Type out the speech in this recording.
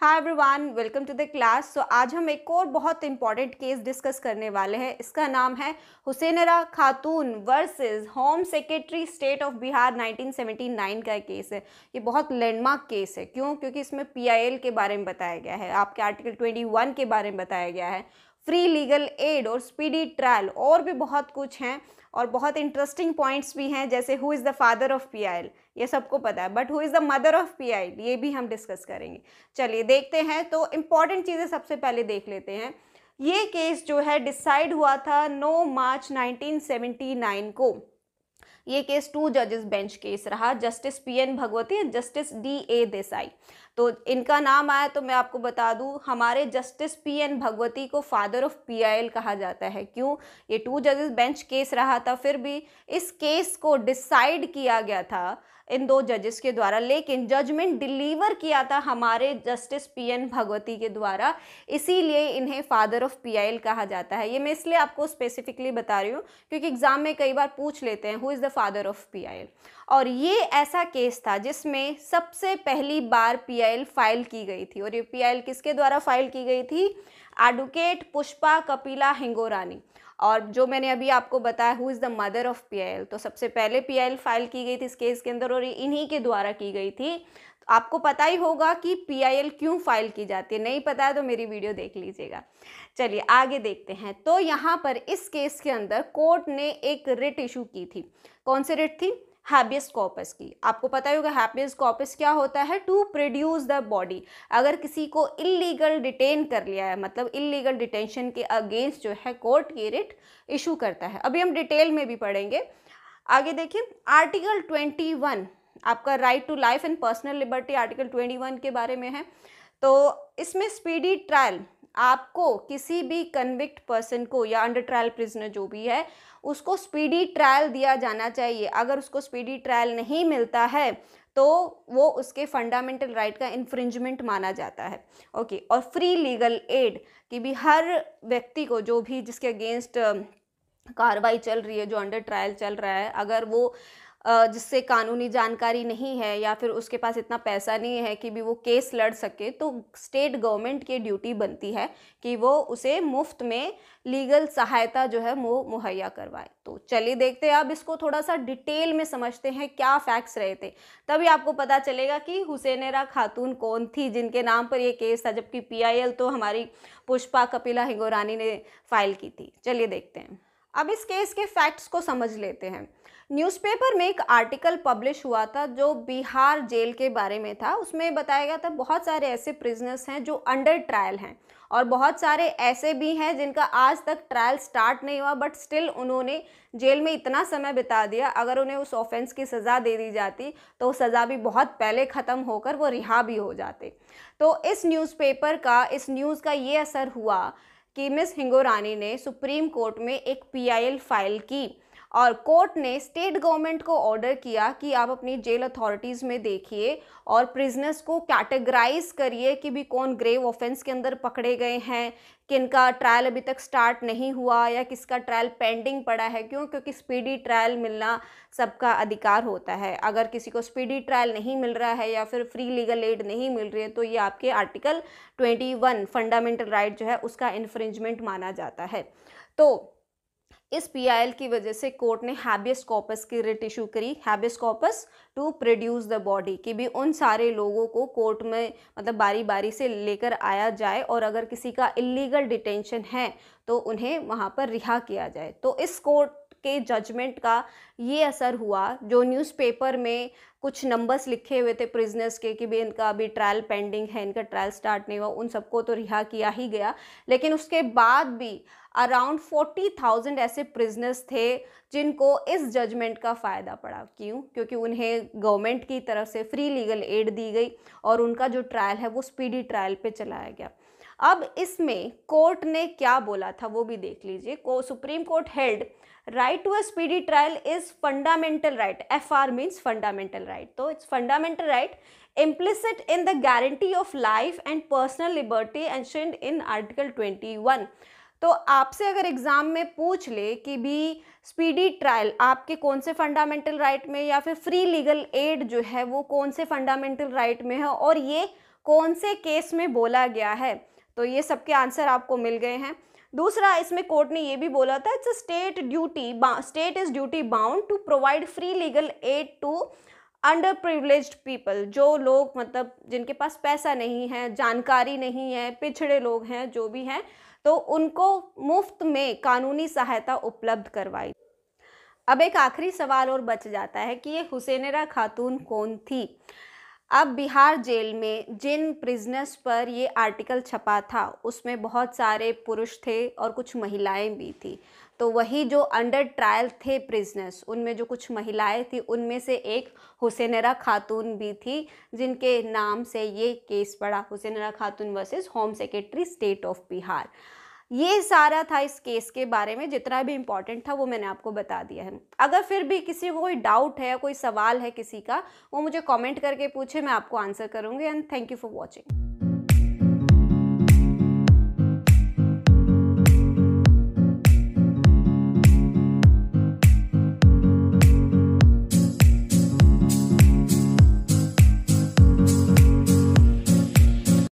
hi everyone welcome to the class so आज हम एक और बहुत इंपॉर्टेंट केस डिस्कस करने वाले हैं इसका नाम है Hussainara Khatoon versus home secretary state of Bihar 1979 का केस है ये बहुत लैंडमार्क केस है क्यों क्योंकि इसमें पीआईएल के बारे में बताया गया है आपके आर्टिकल 21 के बारे में बताया गया है फ्री लीगल एड और स्पीडी ट्रायल और भी बहुत कुछ हैं और बहुत इंटरेस्टिंग पॉइंट्स भी हैं जैसे who is the father of P I L ये सबको पता है but who is the mother of P I L ये भी हम डिस्कस करेंगे चलिए देखते हैं तो इम्पॉर्टेंट चीज़ें सबसे पहले देख लेते हैं ये केस जो है डिसाइड हुआ था 9 मार्च 1979 को ये केस टू जजेस बेंच केस रहा justice P N Bhagwati and justice D A Desai तो इनका नाम आया तो मैं आपको बता दूं हमारे जस्टिस पी एन भगवती को फादर ऑफ पीआईएल कहा जाता है क्यों ये टू जजेस बेंच केस रहा था फिर भी इस केस को डिसाइड किया गया था इन दो जजेस के द्वारा लेकिन जजमेंट डिलीवर किया था हमारे जस्टिस पी एन भगवती के द्वारा इसीलिए इन्हें फादर ऑफ पी कहा जाता है ये मैं इसलिए आपको स्पेसिफिकली बता रही हूँ क्योंकि एग्ज़ाम में कई बार पूछ लेते हैं who is the father of P और ये ऐसा केस था जिसमें सबसे पहली बार पी फाइल की गई थी और ये पी किसके द्वारा फाइल की गई थी एडवोकेट पुष्पा कपिला हिंगोरानी और जो मैंने अभी आपको बताया who is the mother of P तो सबसे पहले पी फाइल की गई थी इस केस के अंदर और इन्हीं के द्वारा की गई थी तो आपको पता ही होगा कि पी क्यों फाइल की जाती है नहीं पता है तो मेरी वीडियो देख लीजिएगा चलिए आगे देखते हैं तो यहाँ पर इस केस के अंदर कोर्ट ने एक रिट इशू की थी कौन सी रिट थी हैबियस कॉपस की आपको पता ही होगा हैबियस कॉपस क्या होता है टू प्रोड्यूस द बॉडी अगर किसी को इलीगल डिटेन कर लिया है मतलब इलीगल डिटेंशन के अगेंस्ट जो है कोर्ट ये रिट इशू करता है अभी हम डिटेल में भी पढ़ेंगे आगे देखिए आर्टिकल ट्वेंटी वन आपका right to life and personal liberty article twenty one के बारे में है तो इसमें स्पीडी ट्रायल आपको किसी भी कन्विक्ट पर्सन को या अंडर ट्रायल प्रिजनर जो भी है उसको स्पीडी ट्रायल दिया जाना चाहिए अगर उसको स्पीडी ट्रायल नहीं मिलता है तो वो उसके फंडामेंटल राइट का इन्फ्रिंजमेंट माना जाता है ओके और फ्री लीगल एड कि भी हर व्यक्ति को जो भी जिसके अगेंस्ट कार्रवाई चल रही है जो अंडर ट्रायल चल रहा है अगर वो जिससे कानूनी जानकारी नहीं है या फिर उसके पास इतना पैसा नहीं है कि भी वो केस लड़ सके तो स्टेट गवर्नमेंट की ड्यूटी बनती है कि वो उसे मुफ्त में लीगल सहायता जो है वो मुहैया करवाए तो चलिए देखते हैं अब इसको थोड़ा सा डिटेल में समझते हैं क्या फैक्ट्स रहे थे तभी आपको पता चलेगा कि हुसैनरा खातून कौन थी जिनके नाम पर ये केस था जबकि पीआईएल तो हमारी पुष्पा कपिला हिंगोरानी ने फाइल की थी चलिए देखते हैं अब इस केस के फैक्ट्स को समझ लेते हैं न्यूज़पेपर में एक आर्टिकल पब्लिश हुआ था जो बिहार जेल के बारे में था उसमें बताया गया था बहुत सारे ऐसे प्रिजनर्स हैं जो अंडर ट्रायल हैं और बहुत सारे ऐसे भी हैं जिनका आज तक ट्रायल स्टार्ट नहीं हुआ बट स्टिल उन्होंने जेल में इतना समय बिता दिया अगर उन्हें उस ऑफेंस की सज़ा दे दी जाती तो सज़ा भी बहुत पहले ख़त्म होकर वो रिहा भी हो जाते तो इस न्यूज़पेपर का इस न्यूज़ का ये असर हुआ कि मिस हिंगोरानी ने सुप्रीम कोर्ट में एक पीआईएल फाइल की और कोर्ट ने स्टेट गवर्नमेंट को ऑर्डर किया कि आप अपनी जेल अथॉरिटीज़ में देखिए और प्रिजनर्स को कैटेगराइज करिए कि भी कौन ग्रेव ऑफेंस के अंदर पकड़े गए हैं किन का ट्रायल अभी तक स्टार्ट नहीं हुआ या किसका ट्रायल पेंडिंग पड़ा है क्यों क्योंकि स्पीडी ट्रायल मिलना सबका अधिकार होता है अगर किसी को स्पीडी ट्रायल नहीं मिल रहा है या फिर फ्री लीगल एड नहीं मिल रही है तो ये आपके आर्टिकल 21 फंडामेंटल राइट right जो है उसका इन्फ्रिंजमेंट माना जाता है तो इस पीआईएल की वजह से कोर्ट ने हैबियस कॉपस की रिट इशू करी habeas corpus to produce the body कि भी उन सारे लोगों को कोर्ट में मतलब बारी बारी से लेकर आया जाए और अगर किसी का इलीगल डिटेंशन है तो उन्हें वहाँ पर रिहा किया जाए तो इस कोर्ट के जजमेंट का ये असर हुआ जो न्यूज़पेपर में कुछ नंबर्स लिखे हुए थे प्रिजनर्स के कि भाई इनका अभी ट्रायल पेंडिंग है इनका ट्रायल स्टार्ट नहीं हुआ उन सबको तो रिहा किया ही गया लेकिन उसके बाद भी अराउंड फोर्टी थाउजेंड ऐसे प्रिजनर्स थे जिनको इस जजमेंट का फ़ायदा पड़ा क्यों क्योंकि उन्हें गवर्नमेंट की तरफ से फ्री लीगल एड दी गई और उनका जो ट्रायल है वो स्पीडी ट्रायल पर चलाया गया अब इसमें कोर्ट ने क्या बोला था वो भी देख लीजिए को supreme court held right to a speedy trial is fundamental right F R means fundamental right तो it's fundamental right implicit in the guarantee of life and personal liberty liberty in article twenty one तो आपसे अगर exam में पूछ ले कि भी speedy trial आपके कौन से फंडामेंटल राइट right में या फिर फ्री लीगल एड जो है वो कौन से फंडामेंटल राइट right में है और ये कौन से केस में बोला गया है तो ये सबके आंसर आपको मिल गए हैं दूसरा इसमें कोर्ट ने ये भी बोला था it's a state duty state is duty bound to provide free legal aid to underprivileged people जो लोग मतलब जिनके पास पैसा नहीं है जानकारी नहीं है पिछड़े लोग हैं जो भी हैं तो उनको मुफ्त में कानूनी सहायता उपलब्ध करवाई अब एक आखिरी सवाल और बच जाता है कि ये हुसैनरा खातून कौन थी अब बिहार जेल में जिन प्रिजनर्स पर ये आर्टिकल छपा था उसमें बहुत सारे पुरुष थे और कुछ महिलाएं भी थी तो वही जो अंडर ट्रायल थे प्रिजनर्स उनमें जो कुछ महिलाएं थी उनमें से एक हुसैनरा खातून भी थी जिनके नाम से ये केस पड़ा Hussainara Khatoon versus home secretary state of Bihar ये सारा था इस केस के बारे में जितना भी इम्पॉर्टेंट था वो मैंने आपको बता दिया है अगर फिर भी किसी को कोई डाउट है या कोई सवाल है किसी का वो मुझे कमेंट करके पूछे मैं आपको आंसर करूँगी and thank you for watching